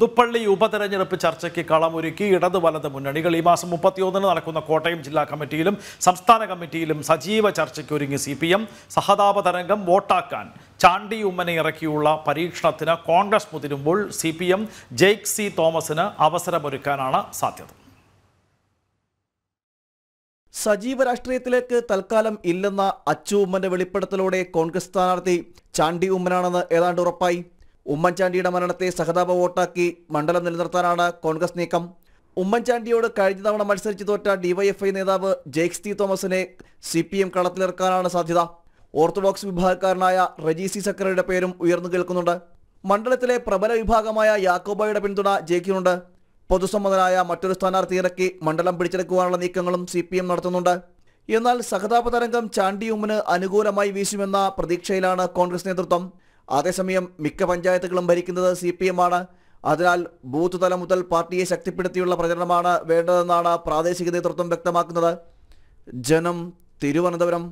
പുതുപ്പള്ളി ഉപതെരഞ്ഞെടുപ്പ് ചർച്ചയ്ക്ക് കളമൊരുക്കി ഇടത് വലത് മുന്നണികൾ ഈ മാസം മുപ്പത്തിയൊന്നിന് നടക്കുന്ന കോട്ടയം ജില്ലാ കമ്മിറ്റിയിലും സംസ്ഥാന കമ്മിറ്റിയിലും സജീവ ചർച്ചയ്ക്ക് ഒരുങ്ങി സി പി എം സഹതാപ തരംഗം വോട്ടാക്കാൻ ചാണ്ടി ഉമ്മനെ ഇറക്കിയുള്ള പരീക്ഷണത്തിന് കോൺഗ്രസ് മുതിരുമ്പോൾ C P M Jaick C തോമസിന് അവസരമൊരുക്കാനാണ് സാധ്യത സജീവ രാഷ്ട്രീയത്തിലേക്ക് തൽക്കാലം ഇല്ലെന്ന അച്ചു ഉമ്മന്റെ വെളിപ്പെടുത്തലോടെ കോൺഗ്രസ് സ്ഥാനാർത്ഥി ചാണ്ടി ഉമ്മനാണെന്ന് ഏതാണ്ട് ഉറപ്പായി ഉമ്മൻചാണ്ടിയുടെ മരണത്തെ സഹതാപ വോട്ടാക്കി മണ്ഡലം നിലനിർത്താനാണ് കോൺഗ്രസ് നീക്കം ഉമ്മൻചാണ്ടിയോട് കഴിഞ്ഞ തവണ മത്സരിച്ച് തോറ്റ ഡിവൈഎഫ്ഐ നേതാവ് ജെയ്ക്സ് ടി തോമസിനെ സി പി എം കളത്തിലിറക്കാനാണ് സാധ്യത ഓർത്തഡോക്സ് വിഭാഗക്കാരനായ റജീസി സക്കറയുടെ പേരും ഉയർന്നു കേൾക്കുന്നുണ്ട് മണ്ഡലത്തിലെ പ്രബല വിഭാഗമായ യാക്കോബായുടെ പിന്തുണ ജയിക്കുന്നുണ്ട് പൊതുസമ്മതനായ മറ്റൊരു സ്ഥാനാർത്ഥി ഇറക്കി മണ്ഡലം പിടിച്ചെടുക്കുവാനുള്ള നീക്കങ്ങളും സി പി എം നടത്തുന്നുണ്ട് എന്നാൽ സഹതാപ തരംഗം ചാണ്ടിയുമ്മിന് അനുകൂലമായി വീശുമെന്ന പ്രതീക്ഷയിലാണ് കോൺഗ്രസ് നേതൃത്വം അതേസമയം മിക്ക പഞ്ചായത്തുകളും ഭരിക്കുന്നത് സി പി എം ആണ് അതിനാൽ ബൂത്ത് തലം മുതൽ പാർട്ടിയെ ശക്തിപ്പെടുത്തിയുള്ള പ്രചരണമാണ് വേണ്ടതെന്നാണ് പ്രാദേശിക നേതൃത്വം വ്യക്തമാക്കുന്നത് ജനം തിരുവനന്തപുരം